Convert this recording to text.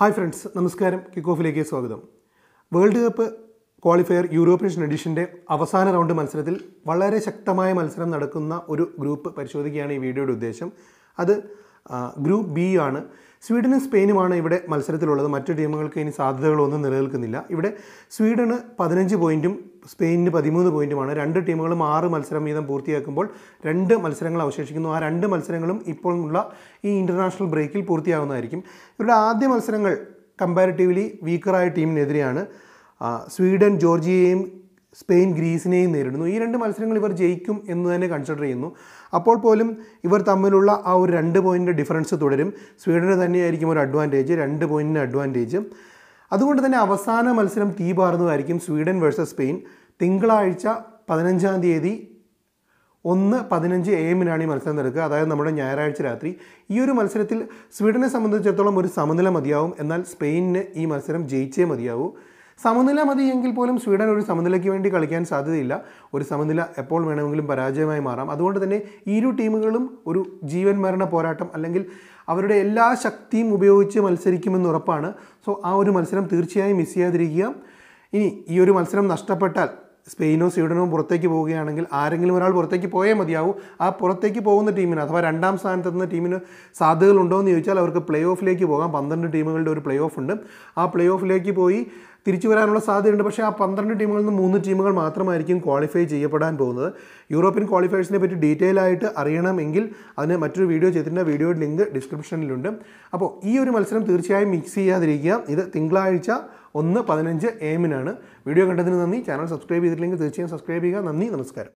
hi friends നമസ്കാരം kick ഓഫിലേക്ക് സ്വാഗതം വേൾഡ് കപ്പ് ക്വാളിഫയർ യൂറോപ്യൻ എഡിഷൻ്റെ അവസാന റൗണ്ട് മത്സരത്തിൽ വളരെ ശക്തമായ മത്സരം നടക്കുന്ന ഒരു ഗ്രൂപ്പ് പരിശോധിക്കുകയാണ് ഈ വീഡിയോയുടെ ഉദ്ദേശം അത് ഗ്രൂപ്പ് ബി ആണ് സ്വീഡനും സ്പെയിനുമാണ് ഇവിടെ മത്സരത്തിലുള്ളത് മറ്റു ടീമുകൾക്ക് ഇനി സാധ്യതകളൊന്നും നിലനിൽക്കുന്നില്ല ഇവിടെ സ്വീഡന് പതിനഞ്ച് പോയിൻറ്റും സ്പെയിനിന് പതിമൂന്ന് പോയിൻറ്റുമാണ് രണ്ട് ടീമുകളും ആറ് മത്സരം വീതം പൂർത്തിയാക്കുമ്പോൾ രണ്ട് മത്സരങ്ങൾ അവശേഷിക്കുന്നു ആ രണ്ട് മത്സരങ്ങളും ഇപ്പോൾ ഉള്ള ഈ ഇൻ്റർനാഷണൽ ബ്രേക്കിൽ പൂർത്തിയാകുന്നതായിരിക്കും ഇവരുടെ ആദ്യ മത്സരങ്ങൾ കമ്പാരിറ്റീവ്ലി വീക്കറായ ടീമിനെതിരെയാണ് സ്വീഡൻ ജോർജിയയും സ്പെയിൻ ഗ്രീസിനെയും നേരിടുന്നു ഈ രണ്ട് മത്സരങ്ങൾ ഇവർ ജയിക്കും എന്ന് തന്നെ കൺസിഡർ ചെയ്യുന്നു അപ്പോൾ പോലും ഇവർ തമ്മിലുള്ള ആ ഒരു രണ്ട് പോയിൻ്റ് ഡിഫറൻസ് തുടരും സ്വീഡന് തന്നെയായിരിക്കും ഒരു അഡ്വാൻറ്റേജ് രണ്ട് പോയിൻറ്റിന് അഡ്വാൻറ്റേജ് അതുകൊണ്ട് തന്നെ അവസാന മത്സരം തീ പാർന്നതായിരിക്കും സ്വീഡൻ വേഴ്സസ് സ്പെയിൻ തിങ്കളാഴ്ച പതിനഞ്ചാം തീയതി ഒന്ന് പതിനഞ്ച് എ എമ്മിനാണ് ഈ മത്സരം നടക്കുക അതായത് നമ്മുടെ ഞായറാഴ്ച രാത്രി ഈ ഒരു മത്സരത്തിൽ സ്വീഡനെ സംബന്ധിച്ചിടത്തോളം ഒരു സമനില മതിയാവും എന്നാൽ സ്പെയിനിന് ഈ മത്സരം ജയിച്ചേ മതിയാവൂ സമനില മതിയെങ്കിൽ പോലും സ്വീഡൻ ഒരു സമനിലയ്ക്ക് വേണ്ടി കളിക്കാൻ സാധ്യതയില്ല ഒരു സമനില എപ്പോൾ വേണമെങ്കിലും പരാജയമായി മാറാം അതുകൊണ്ട് തന്നെ ഇരു ടീമുകളും ഒരു ജീവൻ മരണ പോരാട്ടം അല്ലെങ്കിൽ അവരുടെ എല്ലാ ശക്തിയും ഉപയോഗിച്ച് മത്സരിക്കുമെന്ന് ഉറപ്പാണ് സോ ആ ഒരു മത്സരം തീർച്ചയായും മിസ് ചെയ്യാതിരിക്കുക ഇനി ഈ ഒരു മത്സരം നഷ്ടപ്പെട്ടാൽ സ്പെയിനോ സ്വീഡനോ പുറത്തേക്ക് പോവുകയാണെങ്കിൽ ആരെങ്കിലും ഒരാൾ പുറത്തേക്ക് പോയേ മതിയാവും ആ പുറത്തേക്ക് പോകുന്ന ടീമിന് അഥവാ രണ്ടാം സ്ഥാനത്ത് എത്തുന്ന ടീമിന് സാധ്യതകളുണ്ടോ എന്ന് ചോദിച്ചാൽ അവർക്ക് പ്ലേ ഓഫിലേക്ക് പോകാം പന്ത്രണ്ട് ടീമുകളുടെ ഒരു പ്ലേ ഓഫ് ഉണ്ട് ആ പ്ലേ ഓഫിലേക്ക് പോയി തിരിച്ചു വരാനുള്ള സാധ്യതയുണ്ട് പക്ഷേ ആ പന്ത്രണ്ട് ടീമുകളിൽ നിന്ന് മൂന്ന് ടീമുകൾ മാത്രമായിരിക്കും ക്വാളിഫൈ ചെയ്യപ്പെടാൻ പോകുന്നത് യൂറോപ്യൻ ക്വാളിഫയേഴ്സിനെ പറ്റി ഡീറ്റെയിൽ ആയിട്ട് അറിയണമെങ്കിൽ അതിന് മറ്റൊരു വീഡിയോ ചെയ്തിട്ടുണ്ട് വീഡിയോയുടെ ലിങ്ക് ഡിസ്ക്രിപ്ഷനിലുണ്ട് അപ്പോൾ ഈ ഒരു മത്സരം തീർച്ചയായും മിക്സ് ചെയ്യാതിരിക്കുക ഇത് തിങ്കളാഴ്ച ഒന്ന് പതിനഞ്ച് എമ്മിനാണ് വീഡിയോ കണ്ടതിന് നന്ദി ചാനൽ സബ്സ്ക്രൈബ് ചെയ്തിട്ടില്ലെങ്കിൽ തീർച്ചയായും സബ്സ്ക്രൈബ് ചെയ്യുക നന്ദി നമസ്കാരം